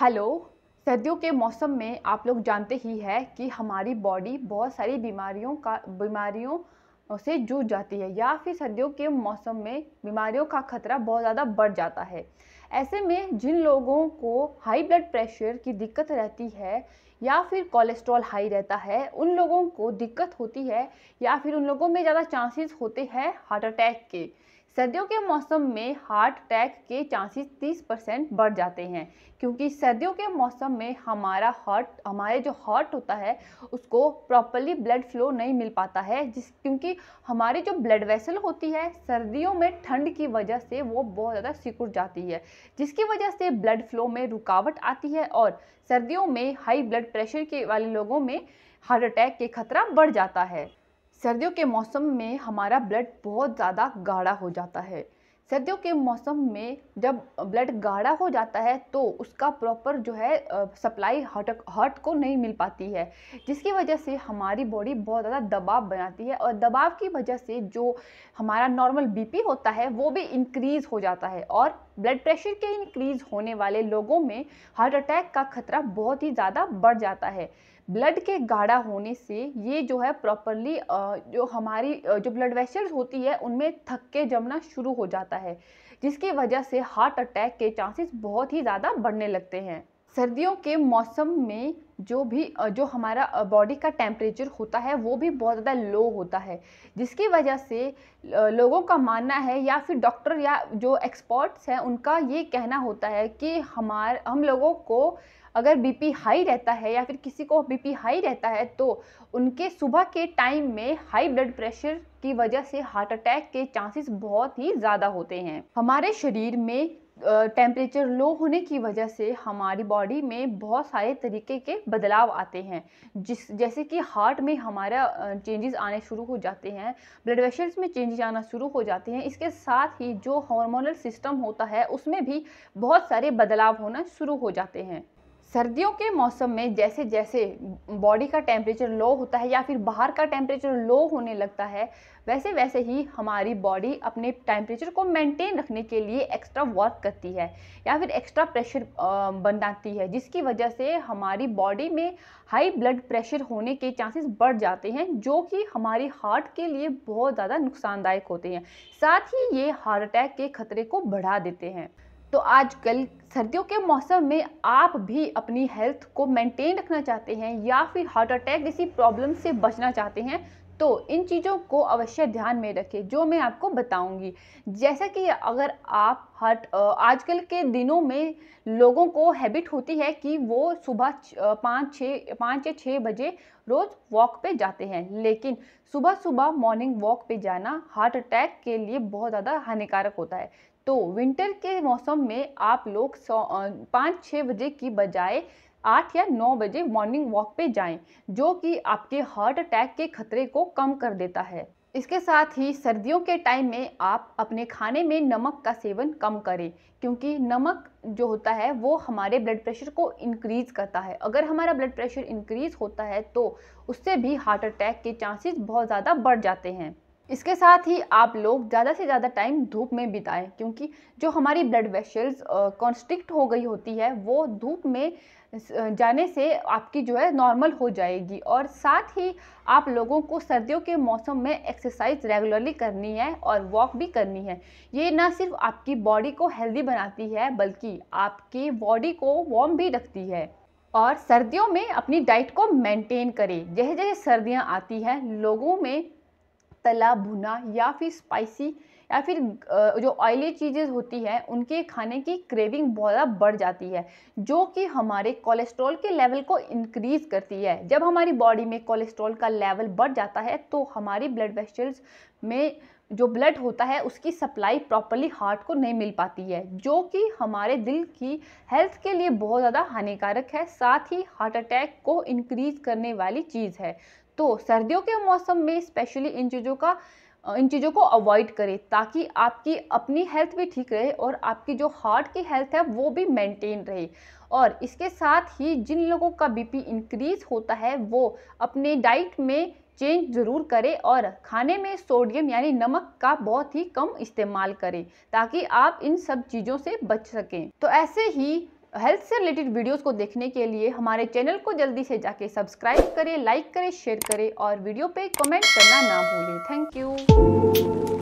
hello सर्दियों के मौसम में आप लोग जानते ही है कि हमारी बॉडी बहुत सारी बीमारियों का बीमारियों से जूझ जाती है या फिर सर्दियों के मौसम में बीमारियों का खतरा बहुत ज़्यादा बढ़ जाता है ऐसे में जिन लोगों को हाई ब्लड प्रेशर की दिक्कत रहती है या फिर कोलेस्ट्रॉल हाई रहता है उन लोगों को दिक्कत होती है या फिर उन लोगों में ज़्यादा चांसेस होते हैं हार्ट अटैक के सर्दियों के मौसम में हार्ट अटैक के चांसेस 30 परसेंट बढ़ जाते हैं क्योंकि सर्दियों के मौसम में हमारा हार्ट हमारे जो हार्ट होता है उसको प्रॉपरली ब्लड फ्लो नहीं मिल पाता है जिस क्योंकि हमारी जो ब्लड वेसल होती है सर्दियों में ठंड की वजह से वो बहुत ज़्यादा सिकुड़ जाती है जिसकी वजह से ब्लड फ्लो में रुकावट आती है और सर्दियों में हाई ब्लड प्रेशर के वाले लोगों में हार्ट अटैक के खतरा बढ़ जाता है सर्दियों के मौसम में हमारा ब्लड बहुत ज़्यादा गाढ़ा हो जाता है सर्दियों के मौसम में जब ब्लड गाढ़ा हो जाता है तो उसका प्रॉपर जो है सप्लाई हार्ट हार्ट को नहीं मिल पाती है जिसकी वजह से हमारी बॉडी बहुत ज़्यादा दबाव बनाती है और दबाव की वजह से जो हमारा नॉर्मल बीपी होता है वो भी इंक्रीज़ हो जाता है और ब्लड प्रेशर के इंक्रीज होने वाले लोगों में हार्ट अटैक का खतरा बहुत ही ज़्यादा बढ़ जाता है ब्लड के गाढ़ा होने से ये जो है प्रॉपरली जो हमारी जो ब्लड वेसल्स होती है उनमें थक्के जमना शुरू हो जाता है जिसकी वजह से हार्ट अटैक के चांसेस बहुत ही ज़्यादा बढ़ने लगते हैं सर्दियों के मौसम में जो भी जो हमारा बॉडी का टेम्परेचर होता है वो भी बहुत ज़्यादा लो होता है जिसकी वजह से लोगों का मानना है या फिर डॉक्टर या जो एक्सपर्ट्स हैं उनका ये कहना होता है कि हमार हम लोगों को अगर बीपी हाई रहता है या फिर किसी को बीपी हाई रहता है तो उनके सुबह के टाइम में हाई ब्लड प्रेशर की वजह से हार्ट अटैक के चांसेस बहुत ही ज़्यादा होते हैं हमारे शरीर में टेम्परेचर लो होने की वजह से हमारी बॉडी में बहुत सारे तरीके के बदलाव आते हैं जिस जैसे कि हार्ट में हमारा चेंजेस आने शुरू हो जाते हैं ब्लड वेशल्स में चेंजेस आना शुरू हो जाते हैं इसके साथ ही जो हार्मोनल सिस्टम होता है उसमें भी बहुत सारे बदलाव होना शुरू हो जाते हैं सर्दियों के मौसम में जैसे जैसे बॉडी का टेम्परेचर लो होता है या फिर बाहर का टेम्परेचर लो होने लगता है वैसे वैसे ही हमारी बॉडी अपने टेम्परेचर को मेंटेन रखने के लिए एक्स्ट्रा वर्क करती है या फिर एक्स्ट्रा प्रेशर बनाती है जिसकी वजह से हमारी बॉडी में हाई ब्लड प्रेशर होने के चांसेस बढ़ जाते हैं जो कि हमारी हार्ट के लिए बहुत ज़्यादा नुकसानदायक होते हैं साथ ही ये हार्ट अटैक के खतरे को बढ़ा देते हैं तो आजकल सर्दियों के मौसम में आप भी अपनी हेल्थ को मेंटेन रखना चाहते हैं या फिर हार्ट अटैक जैसी प्रॉब्लम से बचना चाहते हैं तो इन चीज़ों को अवश्य ध्यान में रखें जो मैं आपको बताऊंगी जैसा कि अगर आप हट आजकल के दिनों में लोगों को हैबिट होती है कि वो सुबह पाँच छः पाँच या छः बजे रोज़ वॉक पे जाते हैं लेकिन सुबह सुबह मॉर्निंग वॉक पे जाना हार्ट अटैक के लिए बहुत ज़्यादा हानिकारक होता है तो विंटर के मौसम में आप लोग पाँच छः बजे की बजाय आठ या नौ बजे मॉर्निंग वॉक पे जाएं जो कि आपके हार्ट अटैक के खतरे को कम कर देता है इसके साथ ही सर्दियों के टाइम में आप अपने खाने में नमक का सेवन कम करें क्योंकि नमक जो होता है वो हमारे ब्लड प्रेशर को इंक्रीज़ करता है अगर हमारा ब्लड प्रेशर इंक्रीज़ होता है तो उससे भी हार्ट अटैक के चांसेस बहुत ज़्यादा बढ़ जाते हैं इसके साथ ही आप लोग ज़्यादा से ज़्यादा टाइम धूप में बिताएं क्योंकि जो हमारी ब्लड वेशल्स कॉन्स्ट्रिक्ट हो गई होती है वो धूप में जाने से आपकी जो है नॉर्मल हो जाएगी और साथ ही आप लोगों को सर्दियों के मौसम में एक्सरसाइज रेगुलरली करनी है और वॉक भी करनी है ये ना सिर्फ आपकी बॉडी को हेल्दी बनाती है बल्कि आपकी बॉडी को वॉर्म भी रखती है और सर्दियों में अपनी डाइट को मेंटेन करें जैसे जैसे सर्दियां आती हैं लोगों में तला भुना या फिर स्पाइसी या फिर जो ऑयली चीज़ें होती हैं उनके खाने की क्रेविंग बहुत बढ़ जाती है जो कि हमारे कोलेस्ट्रॉल के लेवल को इंक्रीज करती है जब हमारी बॉडी में कोलेस्ट्रॉल का लेवल बढ़ जाता है तो हमारी ब्लड वेस्टल्स में जो ब्लड होता है उसकी सप्लाई प्रॉपरली हार्ट को नहीं मिल पाती है जो कि हमारे दिल की हेल्थ के लिए बहुत ज़्यादा हानिकारक है साथ ही हार्ट अटैक को इंक्रीज करने वाली चीज़ है तो सर्दियों के मौसम में स्पेशली इन चीज़ों का इन चीज़ों को अवॉइड करें ताकि आपकी अपनी हेल्थ भी ठीक रहे और आपकी जो हार्ट की हेल्थ है वो भी मेंटेन रहे और इसके साथ ही जिन लोगों का बीपी इंक्रीज होता है वो अपने डाइट में चेंज ज़रूर करें और खाने में सोडियम यानी नमक का बहुत ही कम इस्तेमाल करें ताकि आप इन सब चीज़ों से बच सकें तो ऐसे ही हेल्थ से रिलेटेड वीडियोस को देखने के लिए हमारे चैनल को जल्दी से जाके सब्सक्राइब करें लाइक करें शेयर करें और वीडियो पे कमेंट करना ना भूलें थैंक यू